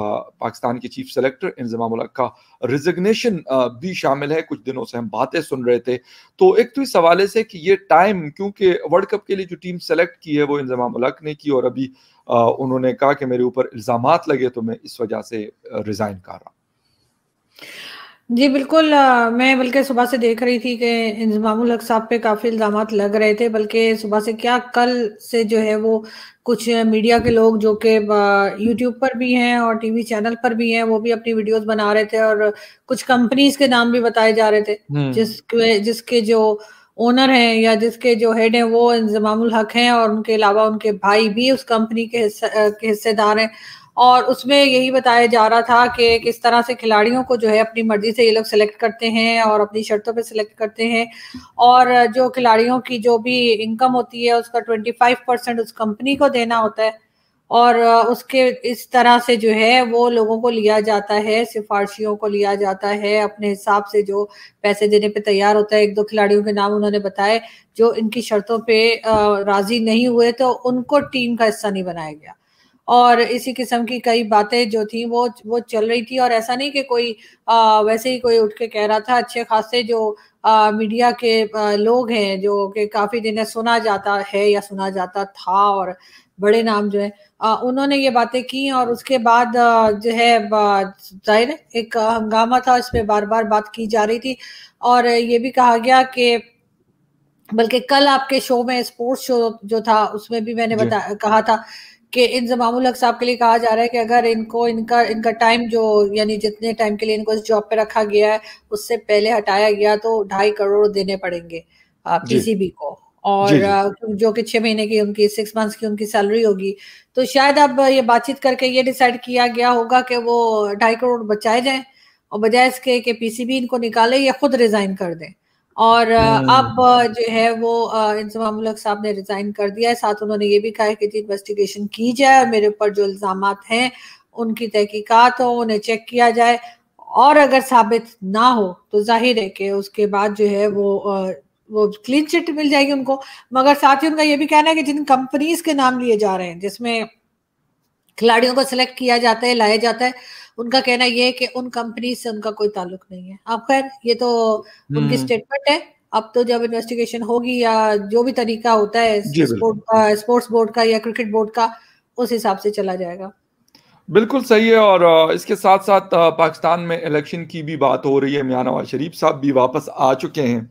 पाकिस्तान के chief selector Inzamam का resignation भी शामिल है कुछ दिनों से हम बातें सुन रहे थे तो एक तो इस हवाले से कि ये टाइम क्योंकि वर्ल्ड कप के लिए जो टीम सेलेक्ट की है वो इंजमाम ने की और अभी उन्होंने कहा कि मेरे ऊपर इल्ज़ाम लगे तो मैं इस वजह से रिज़ाइन कर रहा जी बिल्कुल मैं बल्कि सुबह से देख रही थी कि इंजमामुल हक साहब पे काफ़ी इल्ज़ाम लग रहे थे बल्कि सुबह से क्या कल से जो है वो कुछ मीडिया के लोग जो कि यूट्यूब पर भी हैं और टीवी चैनल पर भी हैं वो भी अपनी वीडियोस बना रहे थे और कुछ कंपनीज के नाम भी बताए जा रहे थे हम्म। जिसके जिसके जो ओनर हैं या जिसके जो हेड हैं वो इंजमामुल हक हैं और उनके अलावा उनके भाई भी उस कंपनी के के हिस्सेदार हैं और उसमें यही बताया जा रहा था कि किस तरह से खिलाड़ियों को जो है अपनी मर्जी से ये लोग सेलेक्ट करते हैं और अपनी शर्तों पे सेलेक्ट करते हैं और जो खिलाड़ियों की जो भी इनकम होती है उसका ट्वेंटी फाइव परसेंट उस कंपनी को देना होता है और उसके इस तरह से जो है वो लोगों को लिया जाता है सिफारशियों को लिया जाता है अपने हिसाब से जो पैसे देने पे तैयार होता है एक दो खिलाड़ियों के नाम उन्होंने बताए जो इनकी शर्तों पे राजी नहीं हुए तो उनको टीम का हिस्सा नहीं बनाया गया और इसी किस्म की कई बातें जो थी वो वो चल रही थी और ऐसा नहीं कि कोई आ, वैसे ही कोई उठ के कह रहा था अच्छे खासे जो आ, मीडिया के आ, लोग हैं जो कि काफ़ी दिन सुना जाता है या सुना जाता था और बड़े नाम जो है आ, उन्होंने ये बातें की और उसके बाद जो है जाहिर एक हंगामा था इस पर बार बार बात की जा रही थी और ये भी कहा गया कि बल्कि कल आपके शो में स्पोर्ट्स शो जो था उसमें भी मैंने बता कहा था कि इन जमामुल हक साहब के लिए कहा जा रहा है कि अगर इनको इनका इनका टाइम जो यानी जितने टाइम के लिए इनको इस जॉब पे रखा गया है उससे पहले हटाया गया तो ढाई करोड़ देने पड़ेंगे पीसीबी को और जी जी। जो कि छह महीने की उनकी सिक्स मंथ्स की उनकी सैलरी होगी तो शायद अब ये बातचीत करके ये डिसाइड किया गया होगा कि वो ढाई करोड़ बचाए जाए और बजाय इसके कि पीसीबी इनको निकाले या खुद रिजाइन कर दें और हम्म। अब जो है वो इंतजाम साहब ने रिजाइन कर दिया है साथ उन्होंने ये भी कहा है कि जी इन्वेस्टिगेशन की जाए और मेरे ऊपर जो इल्ज़ाम हैं उनकी तहकीकात हो उन्हें चेक किया जाए और अगर साबित ना हो तो जाहिर है कि उसके बाद जो है वो वो क्लीन चिट मिल जाएगी उनको मगर साथ ही उनका ये भी कहना है कि जिन कंपनीज के नाम लिए जा रहे हैं जिसमें खिलाड़ियों को सिलेक्ट किया जाता है लाया जाता है उनका कहना यह है कि उन कंपनी से उनका कोई ताल्लुक नहीं है आप खैर ये तो उनकी स्टेटमेंट हम्म। है अब तो जब इन्वेस्टिगेशन होगी या जो भी तरीका होता है स्पोर्ट्स बोर्ड का या क्रिकेट बोर्ड का उस हिसाब से चला जाएगा बिल्कुल सही है और इसके साथ साथ पाकिस्तान में इलेक्शन की भी बात हो रही है मियाँ नवाज शरीफ साहब भी वापस आ चुके हैं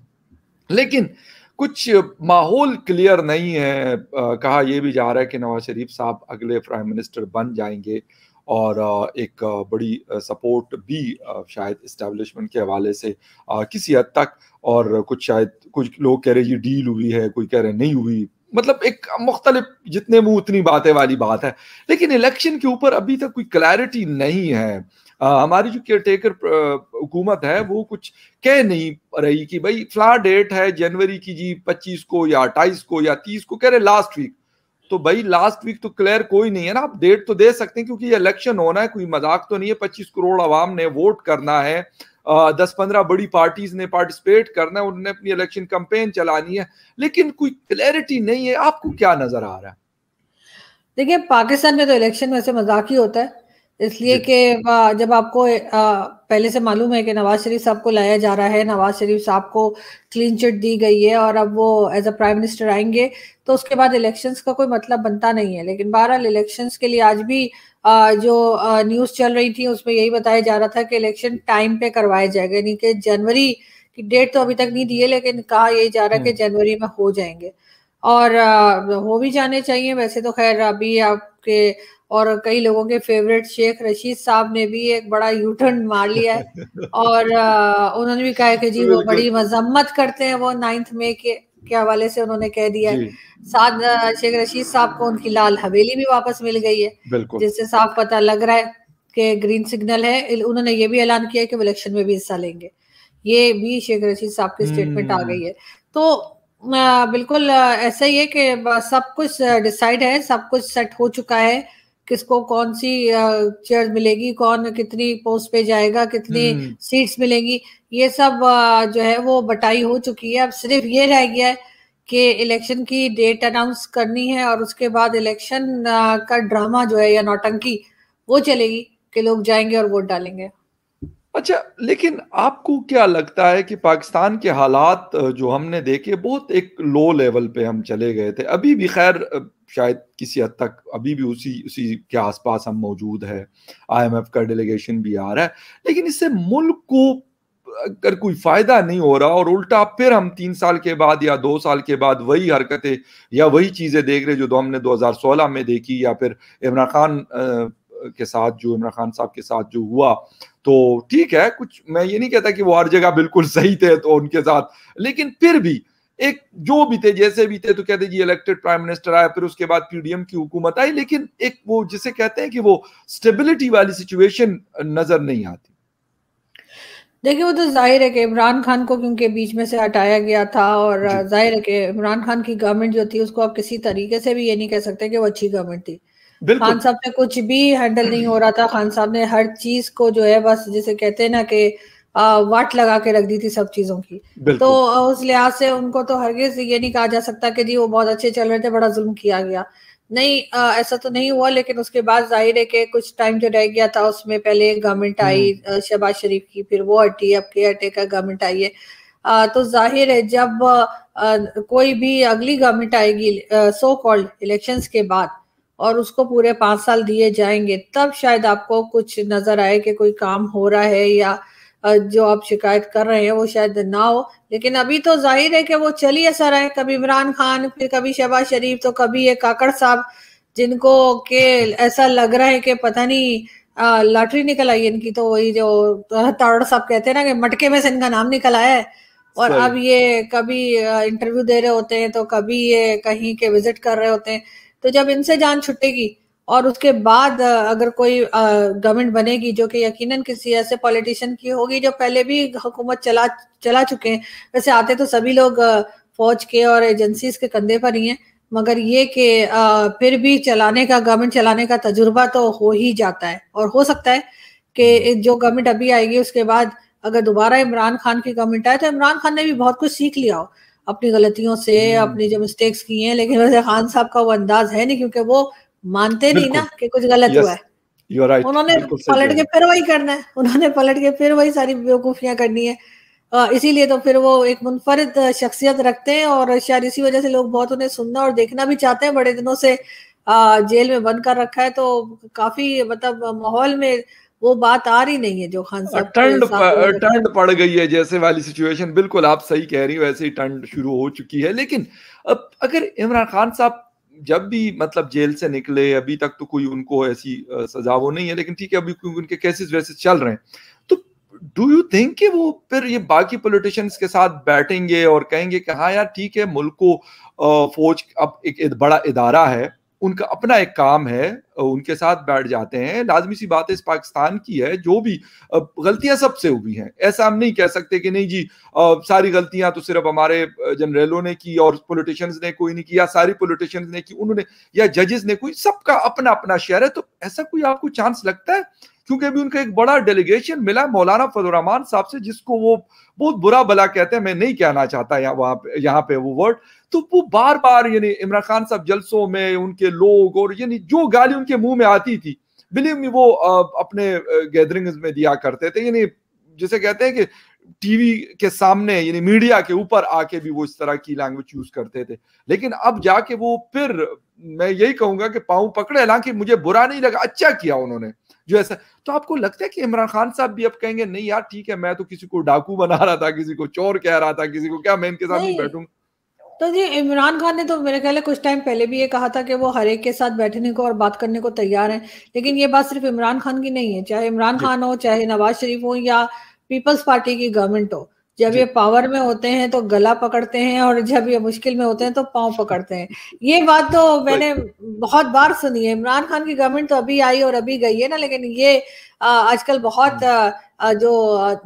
लेकिन कुछ माहौल क्लियर नहीं है कहा यह भी जा रहा है कि नवाज शरीफ साहब अगले प्राइम मिनिस्टर बन जाएंगे और एक बड़ी सपोर्ट भी शायद इस्टेब्लिशमेंट के हवाले से किसी हद तक और कुछ शायद कुछ लोग कह रहे ये डील हुई है कोई कह रहे नहीं हुई मतलब एक मुख्तलिफ जितने मुंह उतनी बातें वाली बात है लेकिन इलेक्शन के ऊपर अभी तक कोई क्लैरिटी नहीं है आ, हमारी जो केयर टेकर हुकूमत है वो कुछ कह नहीं रही कि भाई फ्ला डेट है जनवरी की जी पच्चीस को या 28 को या तीस को कह रहे लास्ट वीक तो भाई लास्ट वीक तो क्लियर कोई नहीं है ना आप डेट तो दे सकते हैं क्योंकि ये इलेक्शन होना है कोई मजाक तो नहीं है पच्चीस करोड़ आवाम ने वोट करना है दस पंद्रह बड़ी पार्टीज ने पार्टिसिपेट करना है उन्होंने अपनी इलेक्शन कंपेन चलानी है लेकिन कोई क्लैरिटी नहीं है आपको क्या नजर आ रहा है देखिए पाकिस्तान में तो इलेक्शन वैसे मजाक ही होता है इसलिए कि जब आपको पहले से मालूम है कि नवाज शरीफ साहब को लाया जा रहा है नवाज शरीफ साहब को क्लीन चिट दी गई है और अब वो एज अ प्राइम मिनिस्टर आएंगे तो उसके बाद इलेक्शंस का कोई मतलब बनता नहीं है लेकिन बहरहाल इलेक्शंस के लिए आज भी जो न्यूज चल रही थी उसमें यही बताया जा रहा था कि इलेक्शन टाइम पे करवाया जाएगा यानी कि जनवरी की डेट तो अभी तक नहीं दी है लेकिन कहा यही जा रहा है कि हम्म। जनवरी में हो जाएंगे और हो भी जाने चाहिए वैसे तो खैर अभी आपके और कई लोगों के फेवरेट शेख रशीद साहब ने भी एक बड़ा यूटर्न मार लिया है और उन्होंने भी कहा कि जी वो बड़ी मजम्मत करते हैं वो नाइन्थ मे के के हवाले से उन्होंने कह दिया है साथ शेख रशीद साहब को उनकी लाल हवेली भी वापस मिल गई है जिससे साफ पता लग रहा है कि ग्रीन सिग्नल है उन्होंने ये भी ऐलान किया कि वो इलेक्शन में भी हिस्सा लेंगे ये भी शेख रशीद साहब की स्टेटमेंट आ गई हम्म। है तो बिल्कुल ऐसा ही है कि सब कुछ डिसाइड है सब कुछ सेट हो चुका है किसको कौन सी चेयर मिलेगी कौन कितनी पोस्ट पे जाएगा कितनी हम्म। सीट्स मिलेंगी ये सब जो है वो बटाई हो चुकी है अब सिर्फ ये रह गया है कि इलेक्शन की डेट अनाउंस करनी है और उसके बाद इलेक्शन का ड्रामा जो है या नौटंकी वो चलेगी कि लोग जाएंगे और वोट डालेंगे अच्छा लेकिन आपको क्या लगता है कि पाकिस्तान के हालात जो हमने देखे बहुत एक लो लेवल पे हम चले गए थे अभी भी खैर शायद किसी हद तक अभी भी उसी उसी के आसपास हम मौजूद है आईएमएफ का डेलीगेशन भी आ रहा है लेकिन इससे मुल्क को अगर कोई फायदा नहीं हो रहा और उल्टा फिर हम तीन साल के बाद या दो साल के बाद वही हरकतें या वही चीजें देख रहे जो हमने 2016 में देखी या फिर इमरान खान के साथ जो इमरान खान साहब के साथ जो हुआ तो ठीक है कुछ मैं ये नहीं कहता कि वो हर जगह बिल्कुल सही थे तो उनके साथ लेकिन फिर भी एक जो भी थे जैसे भी थे तो कहते जी इलेक्टेड प्राइम मिनिस्टर आया फिर उसके बाद पीडीएम की हुकूमत आई लेकिन एक वो जिसे कहते हैं कि वो स्टेबिलिटी वाली सिचुएशन नजर नहीं आती देखिए वो तो जाहिर है कि इमरान खान को क्योंकि बीच में से हटाया गया था और जाहिर है कि इमरान खान की गवर्नमेंट जो थी उसको आप किसी तरीके से भी ये नहीं कह सकते कि वो अच्छी गवर्नमेंट थी खान साहब ने कुछ भी हैंडल नहीं हो रहा था खान साहब ने हर चीज को जो है बस जिसे कहते हैं ना कि वाट लगा के रख दी थी सब चीजों की तो उस लिहाज से उनको तो हरगिज ये नहीं कहा जा सकता कि जी वो बहुत अच्छे चल रहे थे बड़ा जुल्म किया गया नहीं आ, ऐसा तो नहीं हुआ लेकिन उसके बाद जाहिर है कि कुछ टाइम जो रह गया था उसमें पहले गवर्नमेंट आई हम्म। शहबाज शरीफ की फिर वो हटी अब के हटे का गवर्नमेंट आई है आ, तो जाहिर है जब आ, कोई भी अगली गवर्नमेंट आएगी सो कॉल्ड इलेक्शंस के बाद और उसको पूरे पांच साल दिए जाएंगे तब शायद आपको कुछ नजर आए कि कोई काम हो रहा है या जो आप शिकायत कर रहे हैं वो शायद ना हो लेकिन अभी तो जाहिर है कि वो चली असर है कभी इमरान खान फिर कभी शहबाज शरीफ तो कभी ये काकड़ साहब जिनको के ऐसा लग रहा है कि पता नहीं लॉटरी निकल आई इनकी तो वही जो ताड़ साहब कहते हैं ना कि मटके में से इनका नाम निकल आया है और अब ये कभी इंटरव्यू दे रहे होते हैं तो कभी ये कहीं के विजिट कर रहे होते हैं तो जब इनसे जान छुटेगी और उसके बाद अगर कोई गवर्नमेंट बनेगी जो कि यकीनन किसी ऐसे पॉलिटिशियन की होगी जो पहले भी हुकूमत चला चला चुके हैं वैसे आते तो सभी लोग फौज के और एजेंसीज के कंधे पर ही हैं मगर ये कि फिर भी चलाने का गवर्नमेंट चलाने का तजुर्बा तो हो ही जाता है और हो सकता है कि हम्म। जो गवर्नमेंट अभी आएगी उसके बाद अगर दोबारा इमरान खान की गवर्नमेंट आए तो इमरान खान ने भी बहुत कुछ सीख लिया हो अपनी गलतियों से हम्म। अपनी जो मिस्टेक्स की हैं लेकिन वैसे खान साहब का वो अंदाज है नहीं क्योंकि वो मानते नहीं ना कि कुछ गलत yes. हुआ है right. उन्होंने पलट के फिर वही करना है उन्होंने पलट के फिर वही सारी बेवकूफियां करनी है इसीलिए तो फिर वो एक मुनफरद शख्सियत रखते हैं और शायद इसी वजह से लोग बहुत उन्हें सुनना और देखना भी चाहते हैं बड़े दिनों से जेल में बंद कर रखा है तो काफी मतलब माहौल में वो बात आ रही नहीं है जो खान साहब टंड टंड पड़ गई है जैसे वाली सिचुएशन बिल्कुल आप सही कह रही हो वैसे ही टंड शुरू हो चुकी है लेकिन अब अगर इमरान खान साहब जब भी मतलब जेल से निकले अभी तक तो कोई उनको ऐसी सजा वो नहीं है लेकिन ठीक है अभी क्योंकि उनके केसेस वैसे चल रहे हैं तो डू यू थिंक कि वो फिर ये बाकी पॉलिटिशियंस के साथ बैठेंगे और कहेंगे कि हाँ यार ठीक है मुल्क को फौज अब एक बड़ा इदारा है उनका अपना एक काम है उनके साथ बैठ जाते हैं लाजमी सी बात इस पाकिस्तान की है जो भी गलतियां सबसे हुई हैं ऐसा हम नहीं कह सकते कि नहीं जी सारी गलतियां तो सिर्फ हमारे जनरलों ने की और पोलिटिशियंस ने कोई नहीं किया सारी पोलिटिशियंस ने की उन्होंने या जजेस ने कोई सबका अपना अपना शेयर है तो ऐसा कोई आपको चांस लगता है क्योंकि अभी उनका एक बड़ा डेलीगेशन मिला मौलाना फजलरहमान साहब से जिसको वो बहुत बुरा भला कहते हैं मैं नहीं कहना चाहता यहाँ वहां पे यहाँ पे वो वर्ड तो वो बार बार यानी इमरान खान साहब जलसों में उनके लोग और यानी जो गाली उनके मुंह में आती थी बिलीव मी वो अपने गैदरिंग में दिया करते थे यानी जिसे कहते हैं कि टीवी के सामने यानी मीडिया के ऊपर आके भी वो इस तरह की लैंग्वेज यूज करते थे लेकिन अब जाके वो फिर मैं यही कहूंगा कि पाऊ पकड़े हालांकि मुझे बुरा नहीं लगा अच्छा किया उन्होंने जो ऐसा तो आपको लगता है कि इमरान खान साहब भी अब कहेंगे नहीं यार ठीक है मैं तो किसी को डाकू बना रहा था किसी को चोर कह रहा था किसी को क्या मैं इनके साथ नहीं, बैठूंगा तो जी इमरान खान ने तो मेरे ख्याल कुछ टाइम पहले भी ये कहा था कि वो हर एक के साथ बैठने को और बात करने को तैयार हैं लेकिन ये बात सिर्फ इमरान खान की नहीं है चाहे इमरान खान हो चाहे नवाज शरीफ हो या पीपल्स पार्टी की गवर्नमेंट हो जब ये पावर में होते हैं तो गला पकड़ते हैं और जब ये मुश्किल में होते हैं तो पाँव पकड़ते हैं ये बात तो मैंने बहुत बार सुनी है इमरान खान की गवर्नमेंट तो अभी आई और अभी गई है ना लेकिन ये आजकल बहुत हाँ। जो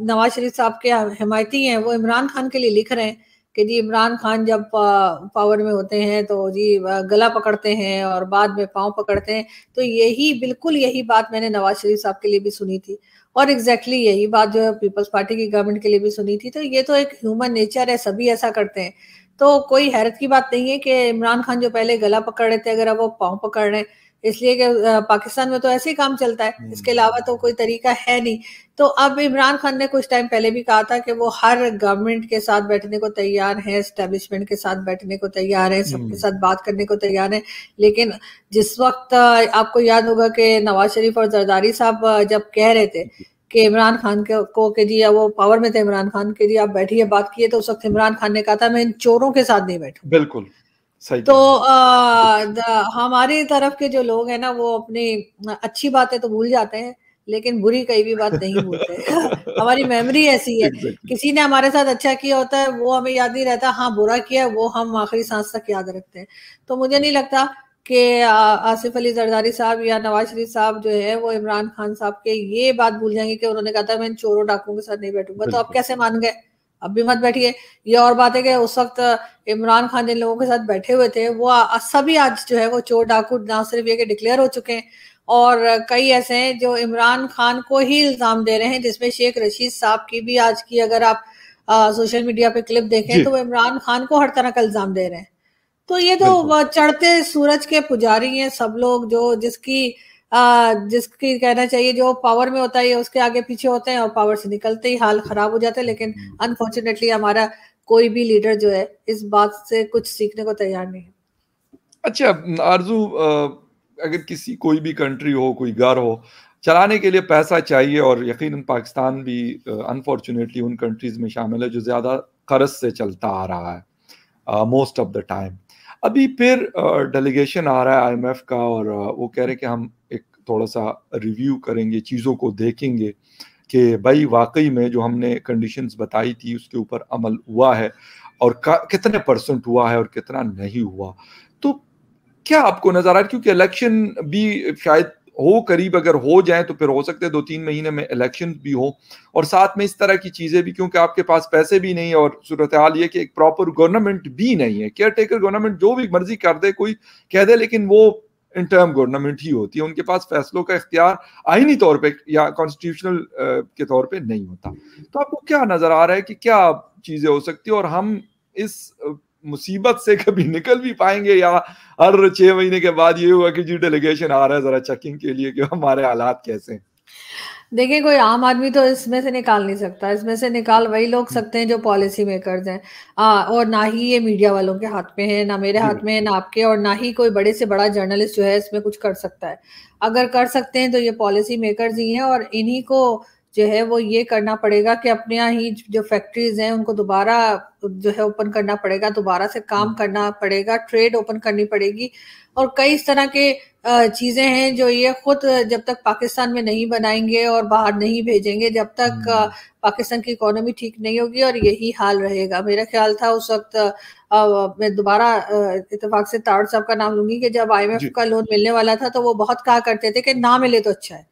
नवाज शरीफ साहब के हिमायती हैं वो इमरान खान के लिए लिख रहे हैं कि जी इमरान खान जब पावर में होते हैं तो जी गला पकड़ते हैं और बाद में पाँव पकड़ते हैं तो यही बिल्कुल यही बात मैंने नवाज शरीफ साहब के लिए भी सुनी थी और एग्जैक्टली exactly यही बात जो है पीपल्स पार्टी की गवर्नमेंट के लिए भी सुनी थी तो ये तो एक ह्यूमन नेचर है सभी ऐसा करते हैं तो कोई हैरत की बात नहीं है कि इमरान खान जो पहले गला पकड़ रहे थे अगर अब वो पाँव पकड़ रहे हैं इसलिए कि पाकिस्तान में तो ऐसे ही काम चलता है हम्म। इसके अलावा तो कोई तरीका है नहीं तो अब इमरान खान ने कुछ टाइम पहले भी कहा था कि वो हर गवर्नमेंट के साथ बैठने को तैयार है स्टैब्लिशमेंट के साथ बैठने को तैयार है सबके हम्म। साथ बात करने को तैयार है लेकिन जिस वक्त आपको याद होगा कि नवाज शरीफ और जरदारी साहब जब कह रहे थे कि इमरान खान के, को के जी वो पावर में थे इमरान खान के जी आप बैठिए बात किए तो उस वक्त इमरान खान ने कहा था मैं इन चोरों के साथ नहीं बैठू बिल्कुल सही तो आ, हमारी तरफ के जो लोग हैं ना वो अपनी अच्छी बातें तो भूल जाते हैं लेकिन बुरी कई भी बात नहीं भूलते हमारी मेमोरी ऐसी है किसी ने हमारे साथ अच्छा किया होता है वो हमें याद नहीं रहता हाँ बुरा किया वो हम आखिरी सांस तक याद रखते हैं तो मुझे नहीं लगता कि आसिफ अली जरदारी साहब या नवाज शरीफ साहब जो है वो इमरान खान साहब के ये बात भूल जाएंगे कि उन्होंने कहा था मैं चोरों डाकुओं के साथ नहीं बैठूंगा तो आप कैसे मान गए अब भी मत बैठिए ये और बात है कि उस वक्त इमरान खान जिन लोगों के साथ बैठे हुए थे वो सभी आज जो है वो चोर डाकू ना सिर्फ ये के डिक्लेयर हो चुके हैं और कई ऐसे हैं जो इमरान खान को ही इल्ज़ाम दे रहे हैं जिसमें शेख रशीद साहब की भी आज की अगर आप आ, सोशल मीडिया पे क्लिप देखें तो वो इमरान खान को हर तरह का इल्ज़ाम दे रहे हैं तो ये तो चढ़ते सूरज के पुजारी हैं सब लोग जो जिसकी जिसकी कहना चाहिए जो पावर में होता है उसके आगे पीछे होते हैं और पावर से निकलते ही हाल खराब हो जाते हैं लेकिन अनफॉर्चुनेटली हम्म। हमारा कोई भी लीडर जो है इस बात से कुछ सीखने को तैयार नहीं है अच्छा आरजू अगर किसी कोई भी कंट्री हो कोई घर हो चलाने के लिए पैसा चाहिए और यकीन पाकिस्तान भी अनफॉर्चुनेटली उन कंट्रीज में शामिल है जो ज़्यादा कर्ज से चलता आ रहा है मोस्ट ऑफ द टाइम अभी फिर डेलीगेशन आ रहा है आईएमएफ का और वो कह रहे हैं कि हम एक थोड़ा सा रिव्यू करेंगे चीज़ों को देखेंगे कि भाई वाकई में जो हमने कंडीशंस बताई थी उसके ऊपर अमल हुआ है और कितने परसेंट हुआ है और कितना नहीं हुआ तो क्या आपको नजर आ रहा है क्योंकि इलेक्शन भी शायद हो करीब अगर हो जाए तो फिर हो सकते हैं दो तीन महीने में इलेक्शन भी हो और साथ में इस तरह की चीज़ें भी क्योंकि आपके पास पैसे भी नहीं और सूरत हाल ये कि एक प्रॉपर गवर्नमेंट भी नहीं है केयर टेकर गवर्नमेंट जो भी मर्जी कर दे कोई कह दे लेकिन वो इंटर्म गवर्नमेंट ही होती है उनके पास फैसलों का इख्तियार आइनी तौर पे या कॉन्स्टिट्यूशनल के तौर पे नहीं होता तो आपको क्या नज़र आ रहा है कि क्या चीज़ें हो सकती है और हम इस मुसीबत से कभी निकल भी पाएंगे या हर छह महीने के बाद ये हुआ कि जी डेलीगेशन आ रहा है जरा चेकिंग के लिए कि हमारे हालात कैसे हैं देखिए कोई आम आदमी तो इसमें से निकाल नहीं सकता इसमें से निकाल वही लोग हम्म। सकते हैं जो पॉलिसी मेकर्स हैं आ, और ना ही ये मीडिया वालों के हाथ में है ना मेरे हाथ में है ना आपके और ना ही कोई बड़े से बड़ा जर्नलिस्ट जो है इसमें कुछ कर सकता है अगर कर सकते हैं तो ये पॉलिसी मेकर्स ही हैं और इन्हीं को जो है वो ये करना पड़ेगा कि अपने यहाँ ही जो फैक्ट्रीज हैं उनको दोबारा जो है ओपन करना पड़ेगा दोबारा से काम हम्म। करना पड़ेगा ट्रेड ओपन करनी पड़ेगी और कई इस तरह के चीज़ें हैं जो ये खुद जब तक पाकिस्तान में नहीं बनाएंगे और बाहर नहीं भेजेंगे जब तक हम्म। पाकिस्तान की इकोनॉमी ठीक नहीं होगी और यही हाल रहेगा मेरा ख्याल था उस वक्त मैं दोबारा इतफाक से ताड़ साहब का नाम लूंगी कि जब आईएमएफ का लोन मिलने वाला था तो वो बहुत कहा करते थे कि ना मिले तो अच्छा है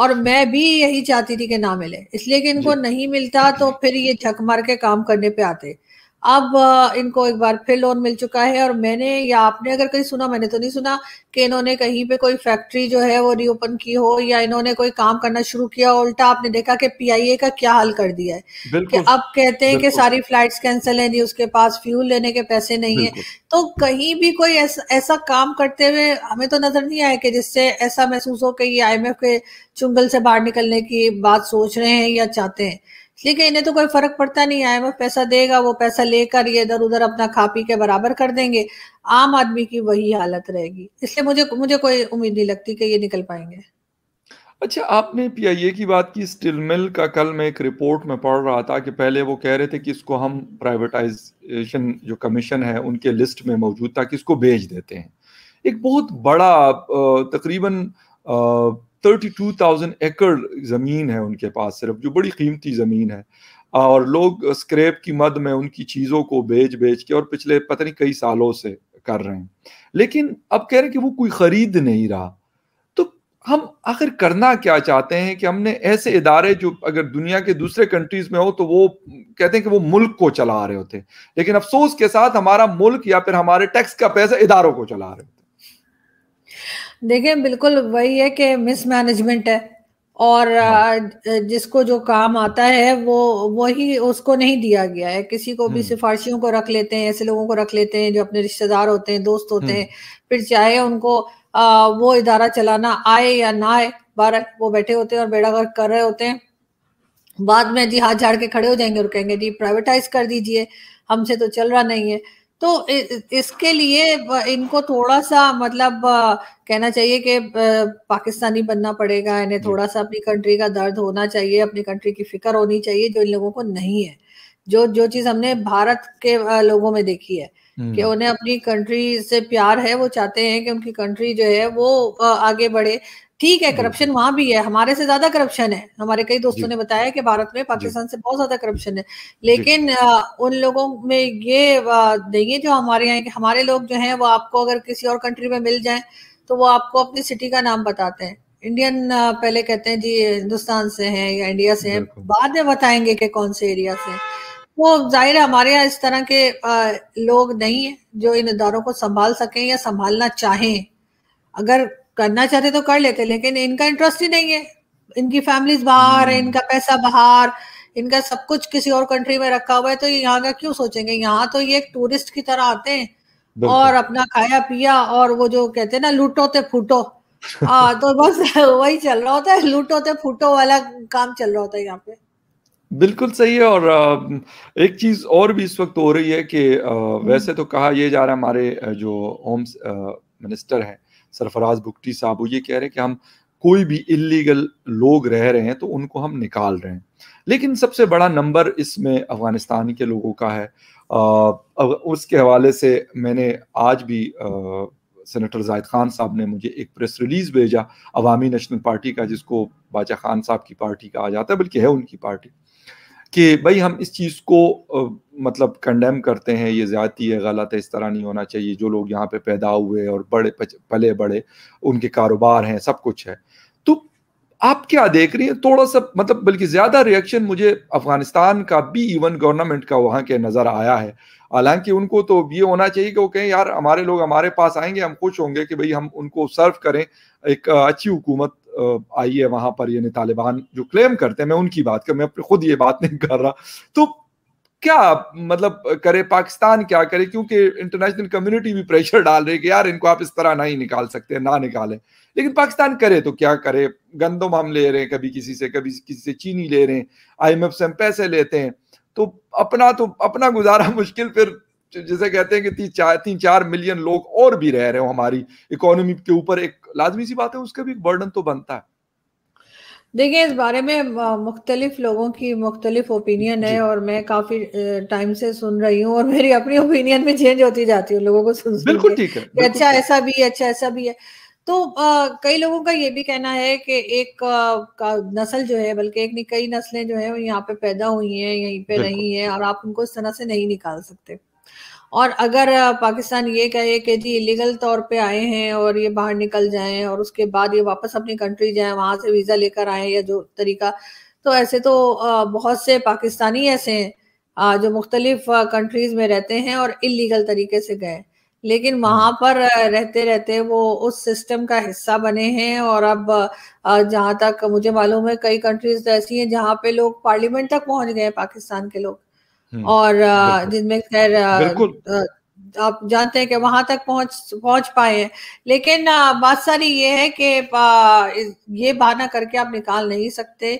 और मैं भी यही चाहती थी कि ना मिले इसलिए कि इनको नहीं मिलता तो फिर ये झक मार के काम करने पे आते अब इनको एक बार फिर लोन मिल चुका है और मैंने या आपने अगर कहीं सुना मैंने तो नहीं सुना कि इन्होंने कहीं पे कोई फैक्ट्री जो है वो रीओपन की हो या इन्होंने कोई काम करना शुरू किया उल्टा आपने देखा कि पीआईए का क्या हाल कर दिया है कि अब कहते हैं कि सारी फ्लाइट्स कैंसिल है जी उसके पास फ्यूल लेने के पैसे नहीं है तो कहीं भी कोई ऐसा, ऐसा काम करते हुए हमें तो नजर नहीं आया कि जिससे ऐसा महसूस हो कि ये आईएमएफ के चुंगल से बाहर निकलने की बात सोच रहे हैं या चाहते हैं इसलिए कि इन्हें तो कोई फर्क पड़ता नहीं आई पैसा देगा वो पैसा लेकर ये इधर उधर अपना खा पी के बराबर कर देंगे आम आदमी की वही हालत रहेगी इसलिए मुझे मुझे कोई उम्मीद नहीं लगती कि ये निकल पाएंगे अच्छा आपने पीआईए की बात की स्टील मिल का कल मैं एक रिपोर्ट में पढ़ रहा था कि पहले वो कह रहे थे कि इसको हम प्राइवेटाइजेशन जो कमीशन है उनके लिस्ट में मौजूद था कि इसको भेज देते हैं एक बहुत बड़ा तकरीबन 32,000 एकड़ ज़मीन है उनके पास सिर्फ जो बड़ी कीमती ज़मीन है और लोग स्क्रैप की मद में उनकी चीज़ों को बेच बेच के और पिछले पता नहीं कई सालों से कर रहे हैं लेकिन अब कह रहे हैं कि वो कोई ख़रीद नहीं रहा तो हम आखिर करना क्या चाहते हैं कि हमने ऐसे इदारे जो अगर दुनिया के दूसरे कंट्रीज में हो तो वो कहते हैं कि वो मुल्क को चला रहे होते लेकिन अफसोस के साथ हमारा मुल्क या फिर हमारे टैक्स का पैसा इदारों को चला रहे देखिए बिल्कुल वही है कि मिसमैनेजमेंट है और हाँ। जिसको जो काम आता है वो वही उसको नहीं दिया गया है किसी को भी हम्म। सिफारशियों को रख लेते हैं ऐसे लोगों को रख लेते हैं जो अपने रिश्तेदार होते हैं दोस्त होते हम्म। हैं फिर चाहे उनको आ, वो इदारा चलाना आए या ना आए बारह वो बैठे होते हैं और बेड़ा गर्क कर रहे होते हैं बाद में जी हाथ झाड़ के खड़े हो जाएंगे और कहेंगे जी प्राइवेटाइज कर दीजिए हमसे तो चल रहा नहीं है तो इसके लिए इनको थोड़ा सा मतलब कहना चाहिए कि पाकिस्तानी बनना पड़ेगा इन्हें थोड़ा सा अपनी कंट्री का दर्द होना चाहिए अपनी कंट्री की फिक्र होनी चाहिए जो इन लोगों को नहीं है जो जो चीज हमने भारत के लोगों में देखी है कि उन्हें अपनी कंट्री से प्यार है वो चाहते हैं कि उनकी कंट्री जो है वो आगे बढ़े ठीक है करप्शन वहां भी है हमारे से ज्यादा करप्शन है हमारे कई दोस्तों ने बताया कि भारत में पाकिस्तान से बहुत ज्यादा करप्शन है लेकिन आ, उन लोगों में ये है जो हमारे यहाँ हमारे लोग जो हैं वो आपको अगर किसी और कंट्री में मिल जाए तो वो आपको अपनी सिटी का नाम बताते हैं इंडियन पहले कहते हैं जी हिंदुस्तान से हैं या इंडिया से हैं बाद में बताएंगे कि कौन से एरिया से वो तो जाहिर है हमारे यहाँ इस तरह के लोग नहीं है जो इन इदारों को संभाल सकें या संभालना चाहें अगर करना चाहते तो कर लेते लेकिन इनका इंटरेस्ट ही नहीं है इनकी फैमिली बाहर है हम्म। इनका पैसा बाहर इनका सब कुछ किसी और कंट्री में रखा हुआ है तो यहाँ का क्यों सोचेंगे यहाँ तो ये एक टूरिस्ट की तरह आते हैं और अपना खाया पिया और वो जो कहते हैं ना लूटो ते फूटो हाँ तो बस वही चल रहा होता है लूटो ते फूटो वाला काम चल रहा होता है यहाँ पे बिल्कुल सही है और एक चीज और भी इस वक्त हो रही है कि हम्म। वैसे तो कहा यह जा रहा है हमारे जो होम मिनिस्टर हैं सरफराज भुगटी साहब वो ये कह रहे हैं कि हम कोई भी इलीगल लोग रह रहे हैं तो उनको हम निकाल रहे हैं लेकिन सबसे बड़ा नंबर इसमें अफगानिस्तान के लोगों का है आ, उसके हवाले से मैंने आज भी आ, सेनेटर जायद खान साहब ने मुझे एक प्रेस रिलीज भेजा अवामी नेशनल पार्टी का जिसको बादशाह खान साहब की पार्टी कहा जाता है बल्कि है उनकी पार्टी कि भाई हम इस चीज़ को मतलब कंडेम करते हैं ये ज़्यादती है गलत है इस तरह नहीं होना चाहिए जो लोग यहाँ पे पैदा हुए और बड़े पले बड़े उनके कारोबार हैं सब कुछ है तो आप क्या देख रही हैं थोड़ा सा मतलब बल्कि ज़्यादा रिएक्शन मुझे अफगानिस्तान का भी इवन गवर्नमेंट का वहाँ के नज़र आया है हालांकि उनको तो ये होना चाहिए कि वो कहें यार हमारे लोग हमारे पास आएंगे हम खुश होंगे कि भाई हम उनको सर्व करें एक अच्छी हुकूमत आई है वहां पर यानी तालिबान जो क्लेम करते हैं मैं उनकी बात कर मैं खुद ये बात नहीं कर रहा तो क्या मतलब करे पाकिस्तान क्या करे क्योंकि इंटरनेशनल कम्युनिटी भी प्रेशर डाल रही है कि यार इनको आप इस तरह नहीं निकाल सकते ना निकालें लेकिन पाकिस्तान करे तो क्या करे गंदम हम ले रहे हैं कभी किसी से कभी किसी से चीनी ले रहे हैं आईएमएफ से हम पैसे लेते हैं तो अपना तो अपना गुजारा मुश्किल फिर जैसे कहते हैं कि तीन चार तीन चार मिलियन लोग और भी रह रहे हो हमारी इकोनॉमी के ऊपर एक लाजमी सी बात है उसका भी बर्डन तो बनता है देखिए इस बारे में मुख्तलिफ लोगों की मुख्तलिफ ओपिनियन है और मैं काफी टाइम से सुन रही हूँ और मेरी अपनी ओपिनियन में चेंज होती जाती है लोगों को सुन बिल्कुल ठीक है अच्छा ऐसा भी है अच्छा ऐसा भी है तो आ, कई लोगों का ये भी कहना है कि एक आ, नस्ल जो है बल्कि एक नहीं कई नस्लें जो है वो यहाँ पे पैदा हुई हैं यहीं पे रही हैं और आप उनको इस तरह से नहीं निकाल सकते और अगर पाकिस्तान ये कहे कि जी इलीगल तौर पे आए हैं और ये बाहर निकल जाएं और उसके बाद ये वापस अपनी कंट्री जाएं वहां से वीजा लेकर आए या जो तरीका तो ऐसे तो बहुत से पाकिस्तानी ऐसे हैं जो मुख्तलिफ कंट्रीज में रहते हैं और इलीगल तरीके से गए लेकिन हम्म। वहां पर रहते रहते वो उस सिस्टम का हिस्सा बने हैं और अब जहां तक मुझे मालूम है कई कंट्रीज तो ऐसी हैं जहां पे लोग पार्लियामेंट तक पहुंच गए पाकिस्तान के लोग हम्म, और जिनमें खैर आप जानते हैं कि वहां तक पहुंच पहुंच पाए हैं लेकिन बात सारी ये है कि ये बहाना करके आप निकाल नहीं सकते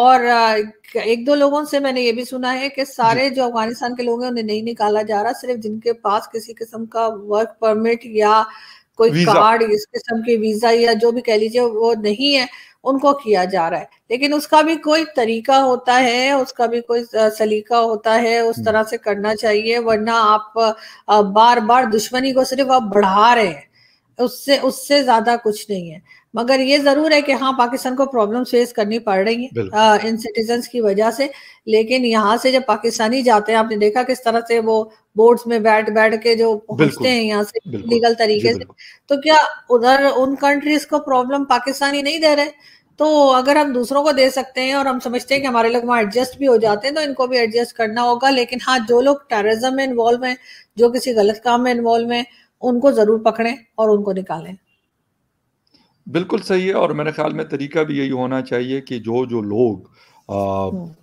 और एक दो लोगों से मैंने ये भी सुना है कि सारे जो अफगानिस्तान के लोग हैं उन्हें नहीं निकाला जा रहा सिर्फ जिनके पास किसी किस्म का वर्क परमिट या कोई कार्ड इस किस्म के वीजा या जो भी कह लीजिए वो नहीं है उनको किया जा रहा है लेकिन उसका भी कोई तरीका होता है उसका भी कोई सलीका होता है उस हम्म। तरह से करना चाहिए वरना आप बार बार दुश्मनी को सिर्फ आप बढ़ा रहे हैं उससे उससे ज्यादा कुछ नहीं है मगर ये जरूर है कि हाँ पाकिस्तान को प्रॉब्लम फेस करनी पड़ रही है इन सिटीजन की वजह से लेकिन यहाँ से जब पाकिस्तानी जाते हैं आपने देखा किस तरह से वो बोर्ड्स में बैठ बैठ के जो पहुंचते हैं यहाँ से लीगल तरीके से तो क्या उधर उन कंट्रीज को प्रॉब्लम पाकिस्तानी नहीं दे रहे तो अगर हम दूसरों को दे सकते हैं और हम समझते हैं कि हमारे लोग वहाँ एडजस्ट भी हो जाते हैं तो इनको भी एडजस्ट करना होगा लेकिन हाँ जो लोग टेररिज्म में इन्वॉल्व हैं जो किसी गलत काम में इन्वॉल्व हैं उनको जरूर पकड़ें और उनको निकालें बिल्कुल सही है और मेरे ख्याल में तरीका भी यही होना चाहिए कि जो जो लोग आ,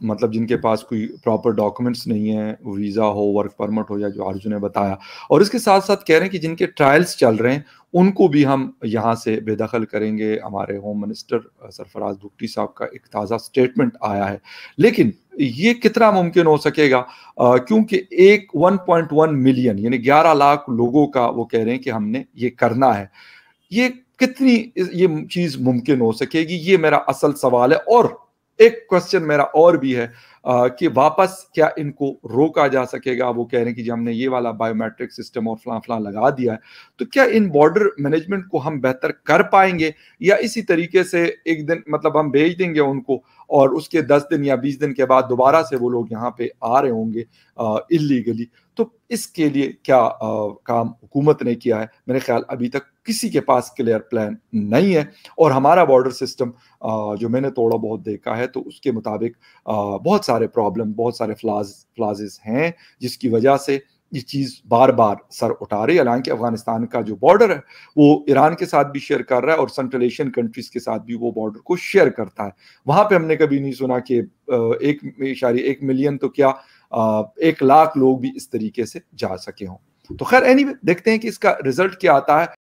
मतलब जिनके पास कोई प्रॉपर डॉक्यूमेंट्स नहीं है वीज़ा हो वर्क परमिट हो या जो आरजू ने बताया और इसके साथ साथ कह रहे हैं कि जिनके ट्रायल्स चल रहे हैं उनको भी हम यहाँ से बेदखल करेंगे हमारे होम मिनिस्टर सरफराज भुट्टी साहब का एक ताज़ा स्टेटमेंट आया है लेकिन ये कितना मुमकिन हो सकेगा क्योंकि एक 1.1 मिलियन यानी 11 लाख लोगों का वो कह रहे हैं कि हमने ये करना है ये कितनी ये चीज़ मुमकिन हो सकेगी ये मेरा असल सवाल है और एक क्वेश्चन मेरा और भी है आ, कि वापस क्या इनको रोका जा सकेगा वो कह रहे हैं कि जी हमने ये वाला बायोमेट्रिक सिस्टम और फला फला लगा दिया है तो क्या इन बॉर्डर मैनेजमेंट को हम बेहतर कर पाएंगे या इसी तरीके से एक दिन मतलब हम भेज देंगे उनको और उसके दस दिन या बीस दिन के बाद दोबारा से वो लोग यहाँ पे आ रहे होंगे इलीगली तो इसके लिए क्या आ, काम हुकूमत ने किया है मेरे ख्याल अभी तक किसी के पास क्लियर प्लान नहीं है और हमारा बॉर्डर सिस्टम जो मैंने थोड़ा बहुत देखा है तो उसके मुताबिक बहुत सारे प्रॉब्लम बहुत सारे फ्लाज फ्लाजेस हैं जिसकी वजह से ये चीज़ बार बार सर उठा रही है हालांकि अफगानिस्तान का जो बॉर्डर है वो ईरान के साथ भी शेयर कर रहा है और सेंट्रल एशियन कंट्रीज के साथ भी वो बॉर्डर को शेयर करता है वहां पे हमने कभी नहीं सुना कि एक इशारी एक मिलियन तो क्या एक लाख लोग भी इस तरीके से जा सके हों तो खैर एनी anyway, देखते हैं कि इसका रिजल्ट क्या आता है